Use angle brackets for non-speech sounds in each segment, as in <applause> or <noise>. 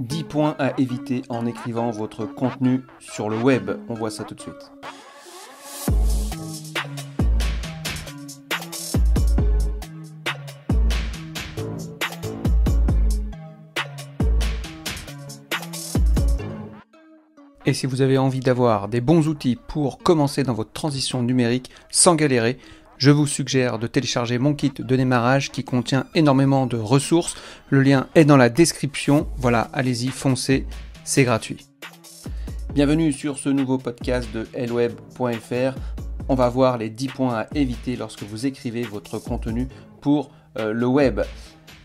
10 points à éviter en écrivant votre contenu sur le web. On voit ça tout de suite. Et si vous avez envie d'avoir des bons outils pour commencer dans votre transition numérique sans galérer, je vous suggère de télécharger mon kit de démarrage qui contient énormément de ressources. Le lien est dans la description. Voilà, allez-y, foncez, c'est gratuit. Bienvenue sur ce nouveau podcast de lweb.fr. On va voir les 10 points à éviter lorsque vous écrivez votre contenu pour euh, le web.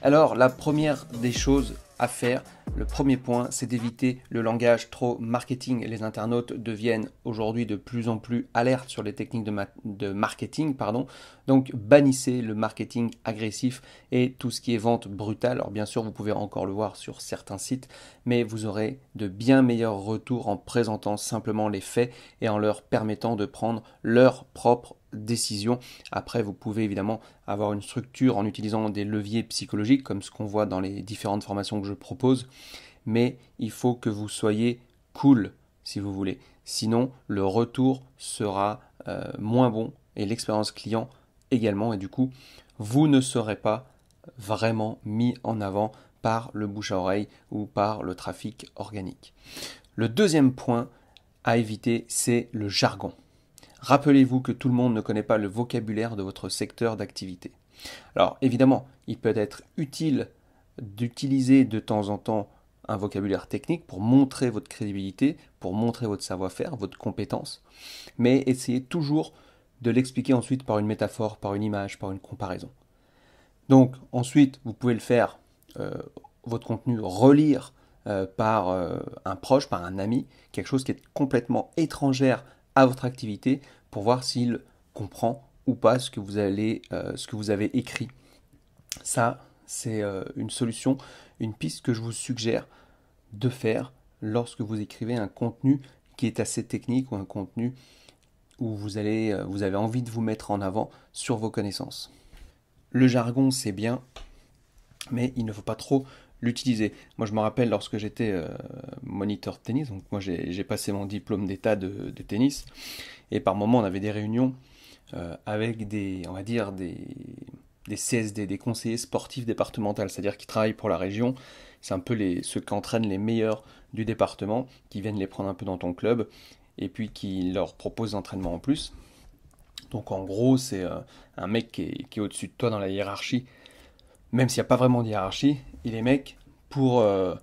Alors, la première des choses à faire. Le premier point, c'est d'éviter le langage trop marketing. Les internautes deviennent aujourd'hui de plus en plus alertes sur les techniques de, de marketing. Pardon. Donc bannissez le marketing agressif et tout ce qui est vente brutale. Alors bien sûr, vous pouvez encore le voir sur certains sites, mais vous aurez de bien meilleurs retours en présentant simplement les faits et en leur permettant de prendre leur propre décision. Après, vous pouvez évidemment avoir une structure en utilisant des leviers psychologiques, comme ce qu'on voit dans les différentes formations que je propose, mais il faut que vous soyez cool, si vous voulez. Sinon, le retour sera euh, moins bon et l'expérience client également, et du coup, vous ne serez pas vraiment mis en avant par le bouche à oreille ou par le trafic organique. Le deuxième point à éviter, c'est le jargon. Rappelez-vous que tout le monde ne connaît pas le vocabulaire de votre secteur d'activité. Alors évidemment, il peut être utile d'utiliser de temps en temps un vocabulaire technique pour montrer votre crédibilité, pour montrer votre savoir-faire, votre compétence, mais essayez toujours de l'expliquer ensuite par une métaphore, par une image, par une comparaison. Donc ensuite, vous pouvez le faire, euh, votre contenu, relire euh, par euh, un proche, par un ami, quelque chose qui est complètement étrangère à votre activité pour voir s'il comprend ou pas ce que vous, allez, euh, ce que vous avez écrit. Ça, c'est euh, une solution, une piste que je vous suggère de faire lorsque vous écrivez un contenu qui est assez technique ou un contenu où vous, allez, euh, vous avez envie de vous mettre en avant sur vos connaissances. Le jargon, c'est bien, mais il ne faut pas trop l'utiliser. Moi, je me rappelle lorsque j'étais euh, moniteur de tennis, donc moi j'ai passé mon diplôme d'état de, tennis, et par moment on avait des réunions euh, avec des, on va dire, des, des CSD, des conseillers sportifs départementaux, c'est-à-dire qui travaillent pour la région. C'est un peu les, ceux qu'entraînent les meilleurs du département, qui viennent les prendre un peu dans ton club, et puis qui leur proposent d'entraînement en plus. Donc en gros, c'est euh, un mec qui est au-dessus de toi dans la hiérarchie, même s'il n'y a pas vraiment de hiérarchie, il les mecs, pour, euh,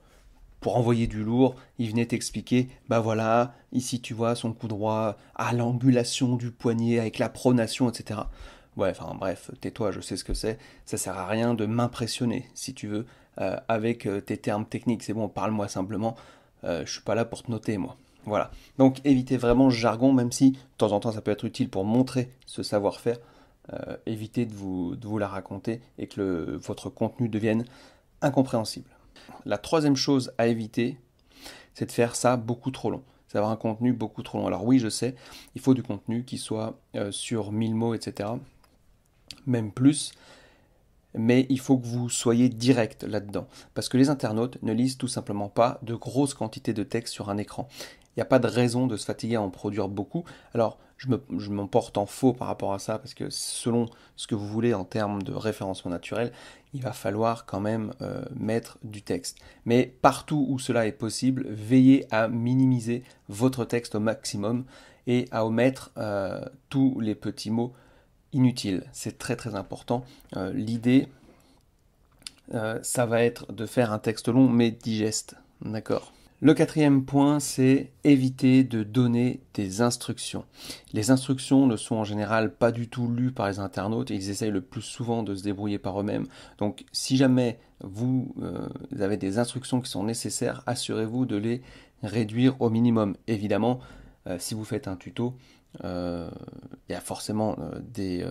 pour envoyer du lourd, ils venaient t'expliquer, bah voilà, ici tu vois son coup droit, à l'angulation du poignet, avec la pronation, etc. Ouais, enfin bref, tais-toi, je sais ce que c'est, ça sert à rien de m'impressionner, si tu veux, euh, avec euh, tes termes techniques, c'est bon, parle-moi simplement, je suis pas là pour te noter, moi. Voilà. Donc évitez vraiment le jargon, même si de temps en temps ça peut être utile pour montrer ce savoir-faire. Euh, éviter de vous, de vous, la raconter et que votre contenu devienne incompréhensible. La troisième chose à éviter, c'est de faire ça beaucoup trop long. C'est avoir un contenu beaucoup trop long. Alors oui, je sais, il faut du contenu qui soit euh, sur 1000 mots, etc. Même plus. Mais il faut que vous soyez direct là-dedans. Parce que les internautes ne lisent tout simplement pas de grosses quantités de texte sur un écran. Il n'y a pas de raison de se fatiguer à en produire beaucoup. Alors, je m'emporte porte en faux par rapport à ça, parce que selon ce que vous voulez en termes de référencement naturel, il va falloir quand même euh, mettre du texte. Mais partout où cela est possible, veillez à minimiser votre texte au maximum et à omettre euh, tous les petits mots inutiles. C'est très très important. Euh, l'idée, ça va être de faire un texte long mais digeste. D'accord le quatrième point, c'est éviter de donner des instructions. Les instructions ne sont en général pas du tout lues par les internautes ils essayent le plus souvent de se débrouiller par eux-mêmes. Donc si jamais vous, euh, avez des instructions qui sont nécessaires, assurez-vous de les réduire au minimum. Évidemment, euh, si vous faites un tuto, euh, il y a forcément des,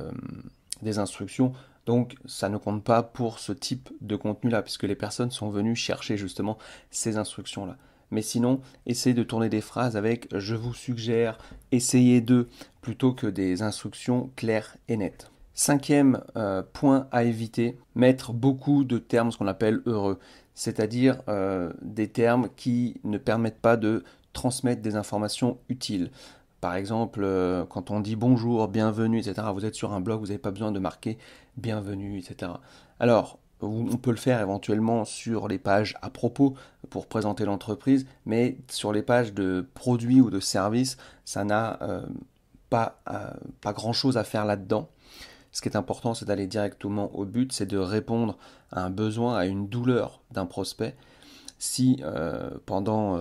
des instructions. Donc ça ne compte pas pour ce type de contenu-là, puisque les personnes sont venues chercher justement ces instructions-là. Mais sinon, essayez de tourner des phrases avec je vous suggère, essayez de, plutôt que des instructions claires et nettes. Cinquième euh, point à éviter, mettre beaucoup de termes ce qu'on appelle heureux, c'est-à-dire euh, des termes qui ne permettent pas de transmettre des informations utiles. Par exemple, euh, quand on dit bonjour, bienvenue, etc., vous êtes sur un blog, vous n'avez pas besoin de marquer bienvenue, etc. Alors, on peut le faire éventuellement sur les pages à propos, pour présenter l'entreprise, mais sur les pages de produits ou de services, ça n'a euh, pas, euh, pas grand-chose à faire là-dedans. Ce qui est important, c'est d'aller directement au but, c'est de répondre à un besoin, à une douleur d'un prospect. Si euh, pendant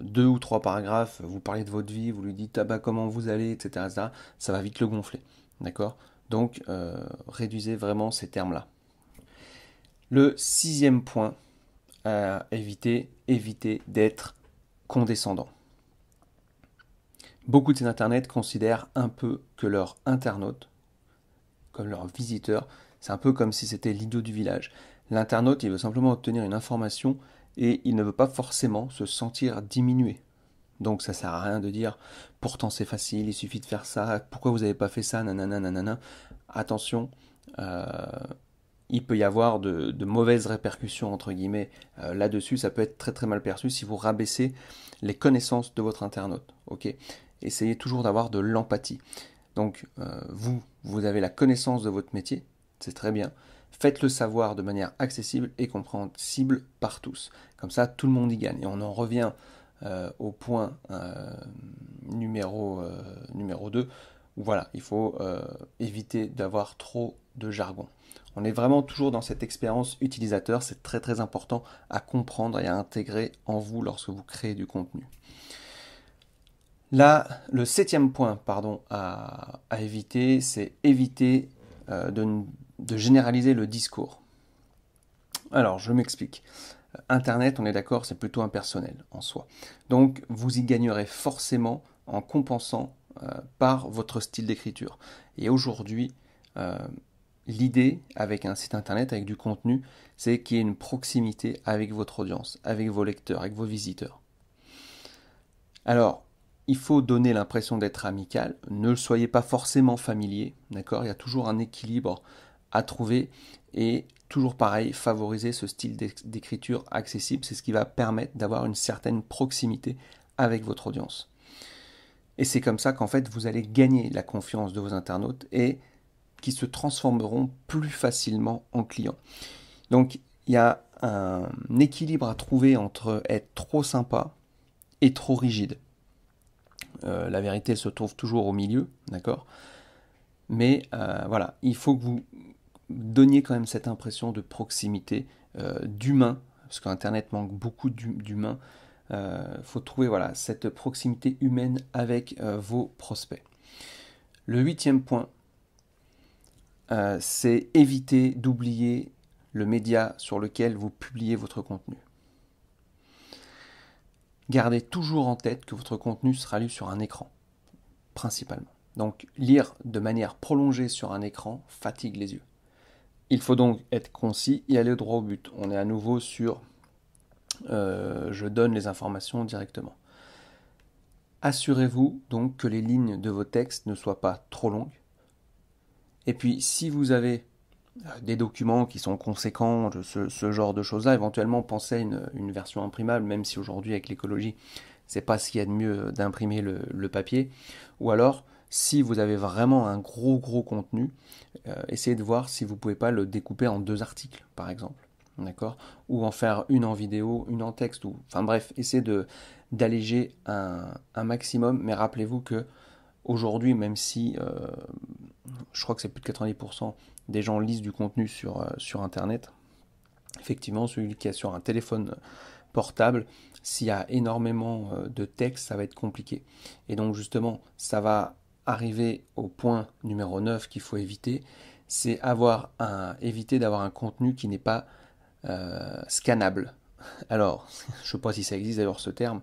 deux ou trois paragraphes, vous parlez de votre vie, vous lui dites ah bah, comment vous allez, etc., etc., ça va vite le gonfler. D'accord Donc, réduisez vraiment ces termes-là. Le sixième point, éviter, éviter d'être condescendant. Beaucoup de ces internets considèrent un peu que leur internaute, comme leur visiteur, c'est un peu comme si c'était l'idiot du village. L'internaute, il veut simplement obtenir une information et il ne veut pas forcément se sentir diminué. Donc ça sert à rien de dire pourtant c'est facile, il suffit de faire ça, pourquoi vous n'avez pas fait ça, nanana, nanana. Attention, euh, il peut y avoir de, mauvaises répercussions, entre guillemets, euh, là-dessus. Ça peut être très très mal perçu si vous rabaissez les connaissances de votre internaute. ok Essayez toujours d'avoir de l'empathie. Donc, euh, vous, vous avez la connaissance de votre métier, c'est très bien. Faites-le savoir de manière accessible et compréhensible par tous. Comme ça, tout le monde y gagne. Et on en revient euh, au point numéro, numéro 2, voilà, il faut euh, éviter d'avoir trop de jargon. On est vraiment toujours dans cette expérience utilisateur, c'est très très important à comprendre et à intégrer en vous lorsque vous créez du contenu. Là, le septième point pardon, à, éviter, c'est éviter euh, de généraliser le discours. Alors, je m'explique. Internet, on est d'accord, c'est plutôt impersonnel en soi. Donc, vous y gagnerez forcément en compensant euh, par votre style d'écriture. Et aujourd'hui, euh, l'idée avec un site internet, avec du contenu, c'est qu'il y ait une proximité avec votre audience, avec vos lecteurs, avec vos visiteurs. Alors, il faut donner l'impression d'être amical, ne le soyez pas forcément familier, d'accord Il y a toujours un équilibre à trouver et toujours pareil, favoriser ce style d'écriture accessible, c'est ce qui va permettre d'avoir une certaine proximité avec votre audience. Et c'est comme ça qu'en fait, vous allez gagner la confiance de vos internautes et qui se transformeront plus facilement en clients. Donc, il y a un équilibre à trouver entre être trop sympa et trop rigide. Euh, la vérité se trouve toujours au milieu, d'accord Mais euh, voilà, il faut que vous donniez quand même cette impression de proximité, euh, d'humain, parce qu'Internet manque beaucoup d'humain. Il euh, faut trouver voilà, cette proximité humaine avec euh, vos prospects. Le huitième point, euh, c'est éviter d'oublier le média sur lequel vous publiez votre contenu. Gardez toujours en tête que votre contenu sera lu sur un écran, principalement. Donc lire de manière prolongée sur un écran fatigue les yeux. Il faut donc être concis et aller droit au but. On est à nouveau sur euh, je donne les informations directement. Assurez-vous donc que les lignes de vos textes ne soient pas trop longues. Et puis si vous avez euh, des documents qui sont conséquents, ce, genre de choses-là, éventuellement pensez à une, version imprimable, même si aujourd'hui avec l'écologie, c'est pas ce qu'il y a de mieux d'imprimer le, papier. Ou alors, si vous avez vraiment un gros gros contenu, euh, essayez de voir si vous pouvez pas le découper en deux articles, par exemple d'accord Ou en faire une en vidéo, une en texte, ou enfin bref, essayez de d'alléger un, maximum, mais rappelez-vous que aujourd'hui, même si euh, je crois que c'est plus de 90% des gens lisent du contenu sur, euh, sur Internet, effectivement, celui qui est sur un téléphone portable, s'il y a énormément euh, de texte, ça va être compliqué. Et donc justement, ça va arriver au point numéro 9 qu'il faut éviter, c'est avoir un, éviter d'avoir un contenu qui n'est pas euh, scannable. Alors, <laughs> je ne sais pas si ça existe d'ailleurs ce terme.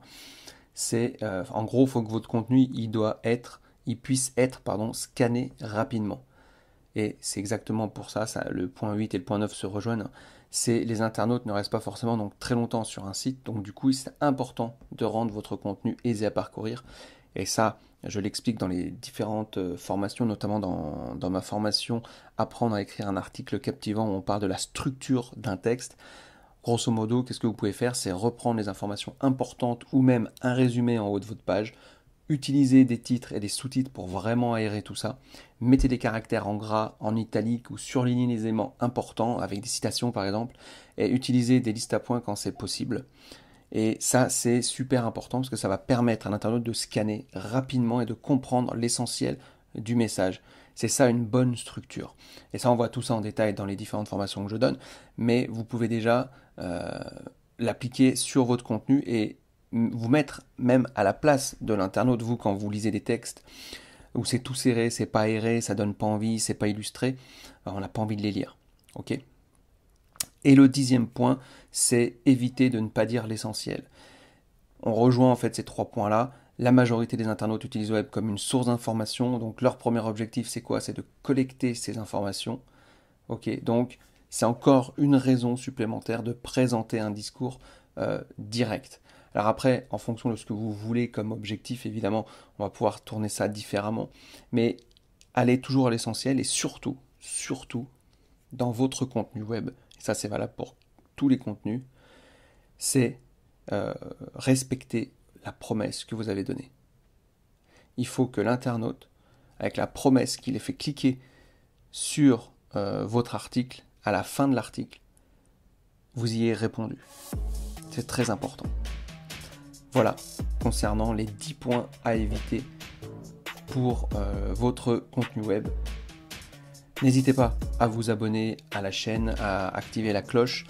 C'est euh, en gros, il faut que votre contenu il doit être, il puisse être pardon, scanné rapidement. Et c'est exactement pour ça, ça, le point 8 et le point 9 se rejoignent. C'est les internautes ne restent pas forcément donc très longtemps sur un site, donc du coup c'est important de rendre votre contenu aisé à parcourir. Et ça, je l'explique dans les différentes euh, formations, notamment dans, ma formation Apprendre à écrire un article captivant où on parle de la structure d'un texte. Grosso modo, qu'est-ce que vous pouvez faire C'est reprendre les informations importantes ou même un résumé en haut de votre page. Utilisez des titres et des sous-titres pour vraiment aérer tout ça. Mettez des caractères en gras, en italique ou surlignez les éléments importants avec des citations par exemple. Et utilisez des listes à points quand c'est possible. Et ça, c'est super important parce que ça va permettre à l'internaute de scanner rapidement et de comprendre l'essentiel du message. C'est ça une bonne structure. Et ça, on voit tout ça en détail dans les différentes formations que je donne, mais vous pouvez déjà euh, l'appliquer sur votre contenu et vous mettre même à la place de l'internaute, vous, quand vous lisez des textes où c'est tout serré, c'est pas aéré, ça donne pas envie, c'est pas illustré, euh, on n'a pas envie de les lire. Et le dixième point, c'est éviter de ne pas dire l'essentiel. On rejoint en fait ces trois points-là. La majorité des internautes utilisent le web comme une source d'information, donc leur premier objectif c'est quoi C'est de collecter ces informations. Ok, donc c'est encore une raison supplémentaire de présenter un discours euh, direct. Alors après, en fonction de ce que vous voulez comme objectif, évidemment, on va pouvoir tourner ça différemment. Mais allez toujours à l'essentiel et surtout, surtout, dans votre contenu web. ça, c'est valable pour les contenus, c'est euh, respecter la promesse que vous avez donnée. Il faut que l'internaute, avec la promesse qu'il ait fait cliquer sur euh, votre article, à la fin de l'article, vous y ayez répondu. C'est très important. Voilà, concernant les 10 points à éviter pour euh, votre contenu web. N'hésitez pas à vous abonner à la chaîne, à activer la cloche.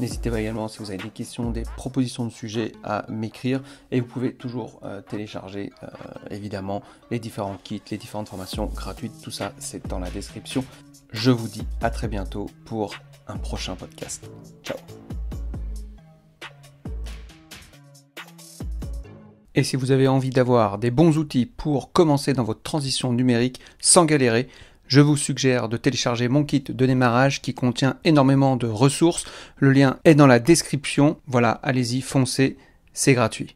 N'hésitez pas également si vous avez des questions, des propositions de sujets à m'écrire. Et vous pouvez toujours euh, télécharger euh, évidemment les différents kits, les différentes formations gratuites. Tout ça, c'est dans la description. Je vous dis à très bientôt pour un prochain podcast. Ciao Et si vous avez envie d'avoir des bons outils pour commencer dans votre transition numérique sans galérer, je vous suggère de télécharger mon kit de démarrage qui contient énormément de ressources. Le lien est dans la description. Voilà, allez-y, foncez, c'est gratuit.